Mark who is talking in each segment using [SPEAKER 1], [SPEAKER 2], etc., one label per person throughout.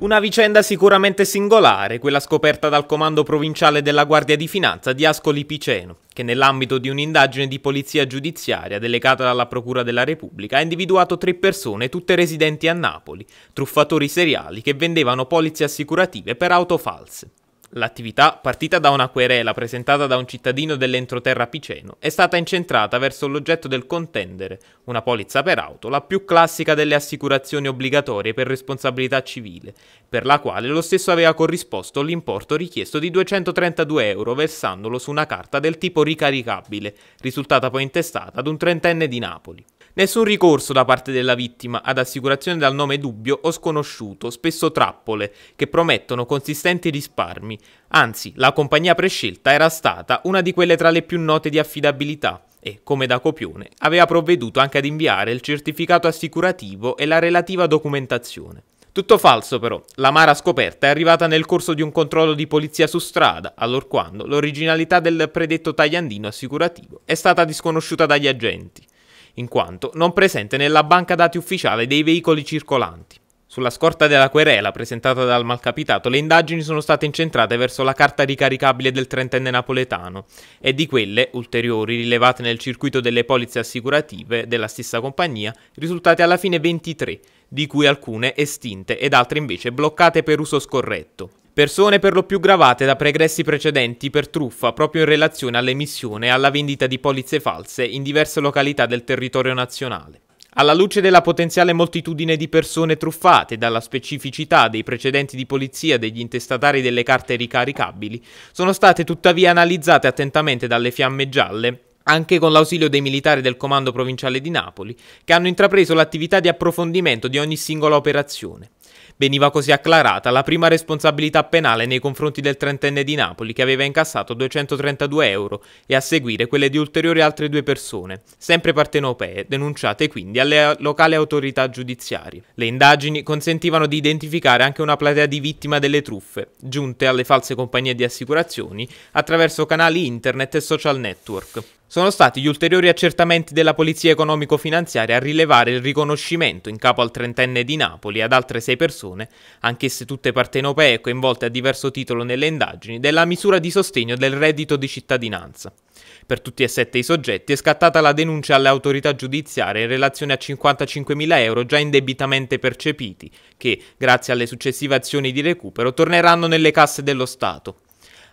[SPEAKER 1] Una vicenda sicuramente singolare, quella scoperta dal Comando Provinciale della Guardia di Finanza di Ascoli Piceno, che nell'ambito di un'indagine di polizia giudiziaria delegata dalla Procura della Repubblica ha individuato tre persone, tutte residenti a Napoli, truffatori seriali che vendevano polizze assicurative per auto false. L'attività, partita da una querela presentata da un cittadino dell'entroterra Piceno, è stata incentrata verso l'oggetto del contendere, una polizza per auto, la più classica delle assicurazioni obbligatorie per responsabilità civile, per la quale lo stesso aveva corrisposto l'importo richiesto di 232 euro versandolo su una carta del tipo ricaricabile, risultata poi intestata ad un trentenne di Napoli. Nessun ricorso da parte della vittima ad assicurazione dal nome dubbio o sconosciuto, spesso trappole, che promettono consistenti risparmi. Anzi, la compagnia prescelta era stata una di quelle tra le più note di affidabilità e, come da copione, aveva provveduto anche ad inviare il certificato assicurativo e la relativa documentazione. Tutto falso però, la l'amara scoperta è arrivata nel corso di un controllo di polizia su strada, allorquando l'originalità del predetto tagliandino assicurativo è stata disconosciuta dagli agenti in quanto non presente nella banca dati ufficiale dei veicoli circolanti. Sulla scorta della querela presentata dal malcapitato, le indagini sono state incentrate verso la carta ricaricabile del trentenne napoletano e di quelle ulteriori rilevate nel circuito delle polizze assicurative della stessa compagnia, risultate alla fine 23, di cui alcune estinte ed altre invece bloccate per uso scorretto. Persone per lo più gravate da pregressi precedenti per truffa proprio in relazione all'emissione e alla vendita di polizze false in diverse località del territorio nazionale. Alla luce della potenziale moltitudine di persone truffate dalla specificità dei precedenti di polizia degli intestatari delle carte ricaricabili, sono state tuttavia analizzate attentamente dalle fiamme gialle anche con l'ausilio dei militari del Comando Provinciale di Napoli, che hanno intrapreso l'attività di approfondimento di ogni singola operazione. Veniva così acclarata la prima responsabilità penale nei confronti del trentenne di Napoli che aveva incassato 232 euro e a seguire quelle di ulteriori altre due persone, sempre partenopee, denunciate quindi alle locali autorità giudiziarie. Le indagini consentivano di identificare anche una platea di vittime delle truffe, giunte alle false compagnie di assicurazioni attraverso canali internet e social network. Sono stati gli ulteriori accertamenti della Polizia Economico-Finanziaria a rilevare il riconoscimento in capo al trentenne di Napoli ad altre sei persone, anch'esse tutte partenopee coinvolte a diverso titolo nelle indagini, della misura di sostegno del reddito di cittadinanza. Per tutti e sette i soggetti è scattata la denuncia alle autorità giudiziarie in relazione a 55.000 euro già indebitamente percepiti, che, grazie alle successive azioni di recupero, torneranno nelle casse dello Stato.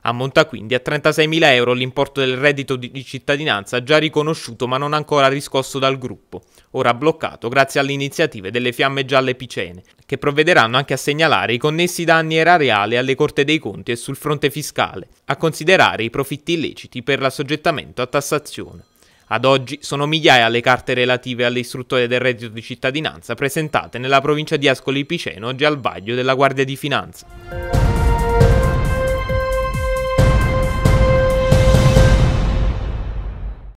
[SPEAKER 1] Ammonta quindi a 36.000 euro l'importo del reddito di cittadinanza già riconosciuto ma non ancora riscosso dal gruppo, ora bloccato grazie alle iniziative delle Fiamme Gialle Picene, che provvederanno anche a segnalare i connessi danni erariali alle Corte dei Conti e sul fronte fiscale, a considerare i profitti illeciti per l'assoggettamento a tassazione. Ad oggi sono migliaia le carte relative alle istruttorie del reddito di cittadinanza presentate nella provincia di Ascoli Piceno oggi al vaglio della Guardia di Finanza.